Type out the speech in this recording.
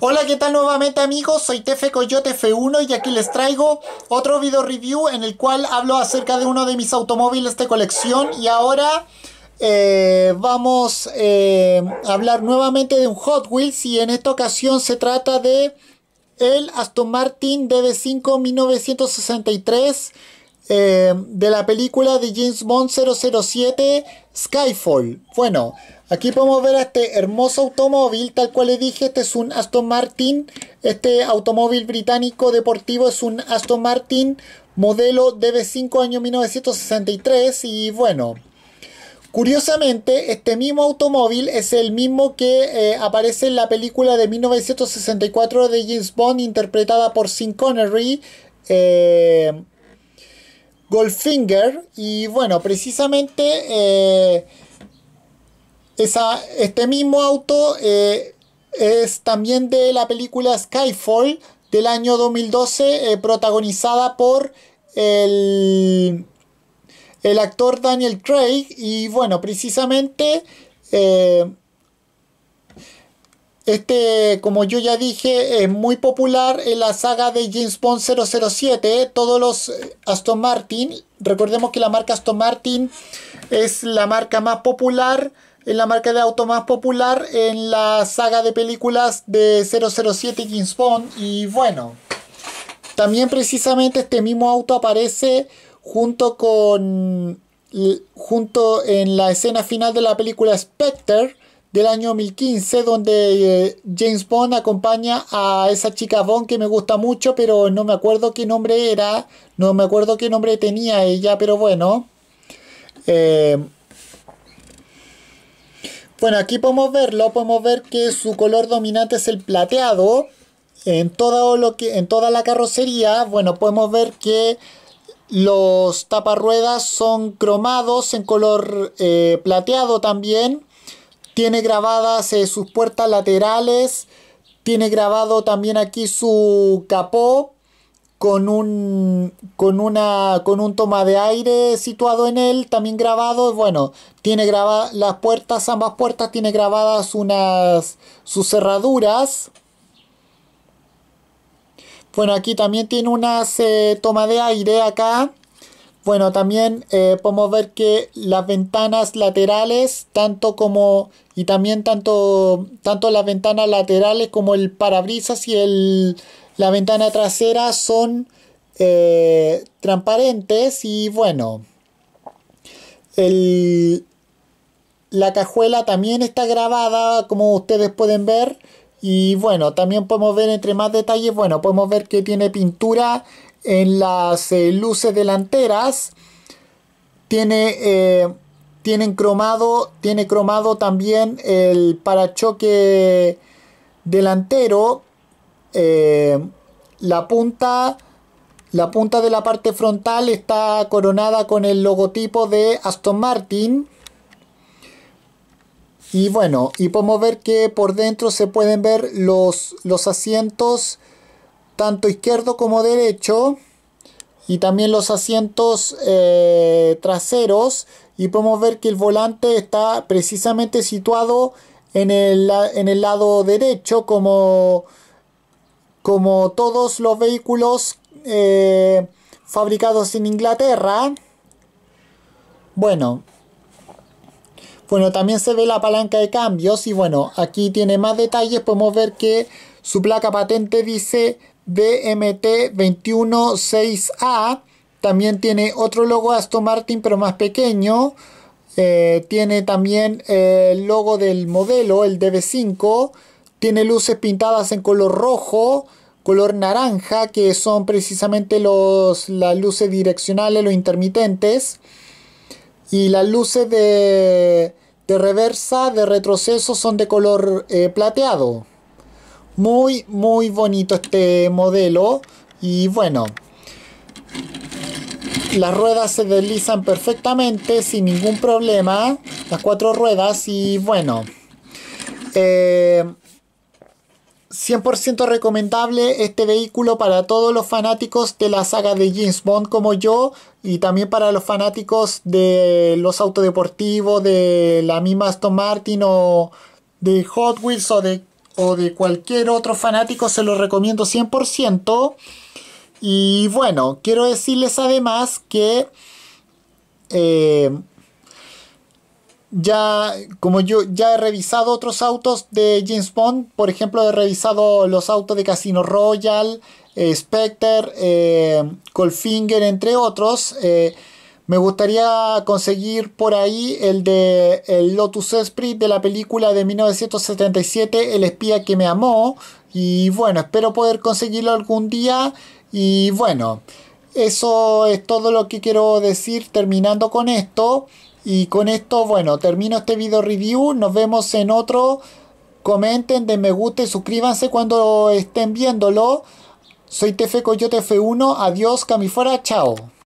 Hola, ¿qué tal nuevamente amigos? Soy Tefe Coyote F1 y aquí les traigo otro video review en el cual hablo acerca de uno de mis automóviles de colección y ahora eh, vamos a eh, hablar nuevamente de un Hot Wheels y en esta ocasión se trata de el Aston Martin DB5 1963 eh, de la película de James Bond 007 Skyfall. Bueno, Aquí podemos ver a este hermoso automóvil, tal cual le dije, este es un Aston Martin. Este automóvil británico deportivo es un Aston Martin modelo DB5 año 1963 y bueno, curiosamente este mismo automóvil es el mismo que eh, aparece en la película de 1964 de James Bond interpretada por Sin Connery. Eh, Goldfinger y bueno precisamente eh, este mismo auto eh, es también de la película Skyfall del año 2012, eh, protagonizada por el, el, actor Daniel Craig. Y bueno, precisamente eh, este, como yo ya dije, es muy popular en la saga de James Bond 007. Todos los Aston Martin, recordemos que la marca Aston Martin es la marca más popular en la marca de auto más popular en la saga de películas de 007 James Bond. Y bueno, también precisamente este mismo auto aparece junto con junto en la escena final de la película Spectre del año 2015 donde eh, James Bond acompaña a esa chica Bond que me gusta mucho pero no me acuerdo qué nombre era no me acuerdo qué nombre tenía ella pero bueno eh, bueno, aquí podemos verlo, podemos ver que su color dominante es el plateado. En, lo que, en toda la carrocería, bueno, podemos ver que los taparruedas son cromados en color eh, plateado también. Tiene grabadas eh, sus puertas laterales. Tiene grabado también aquí su capó con un, con, una, con un toma de aire situado en él, también grabado, bueno, tiene grabadas las puertas, ambas puertas tiene grabadas unas, sus cerraduras. Bueno, aquí también tiene unas eh, toma de aire acá. Bueno, también eh, podemos ver que las ventanas laterales, tanto como, y también tanto, tanto las ventanas laterales como el parabrisas y el, la ventana trasera son eh, transparentes y bueno, la cajuela también está grabada como ustedes pueden ver y bueno, también podemos ver entre más detalles, bueno, podemos ver que tiene pintura en las eh, luces delanteras, tiene, eh, tienen cromado, tiene cromado también el parachoque delantero eh, la punta... La punta de la parte frontal está coronada con el logotipo de Aston Martin. Y bueno, y podemos ver que por dentro se pueden ver los, los asientos tanto izquierdo como derecho. Y también los asientos eh, traseros. Y podemos ver que el volante está precisamente situado en el, en el lado derecho como como todos los vehículos eh, fabricados en Inglaterra. Bueno, bueno, también se ve la palanca de cambios y bueno, aquí tiene más detalles. Podemos ver que su placa patente dice BMT216A. También tiene otro logo Aston Martin pero más pequeño. Eh, tiene también el logo del modelo, el DB5. Tiene luces pintadas en color rojo color naranja, que son precisamente los, las luces direccionales, los intermitentes, y las luces de, de reversa, de retroceso, son de color eh, plateado. Muy, muy bonito este modelo. Y bueno, las ruedas se deslizan perfectamente, sin ningún problema. Las cuatro ruedas y bueno. Eh, 100% recomendable este vehículo para todos los fanáticos de la saga de James Bond como yo y también para los fanáticos de los autodeportivos, de la misma Aston Martin o de Hot Wheels o de, o de cualquier otro fanático se lo recomiendo 100%. Y bueno, quiero decirles además que... Eh, ya, como yo ya he revisado otros autos de James Bond, por ejemplo, he revisado los autos de Casino Royal, eh, Spectre, eh, entre otros. Eh, me gustaría conseguir por ahí el de el Lotus Esprit de la película de 1977, El espía que me amó. Y bueno, espero poder conseguirlo algún día. Y bueno, eso es todo lo que quiero decir terminando con esto. Y con esto, bueno, termino este video review. Nos vemos en otro. Comenten, den me gusta suscríbanse cuando estén viéndolo. Soy Tefe Coyote F1. Adiós, Camifora. Chao.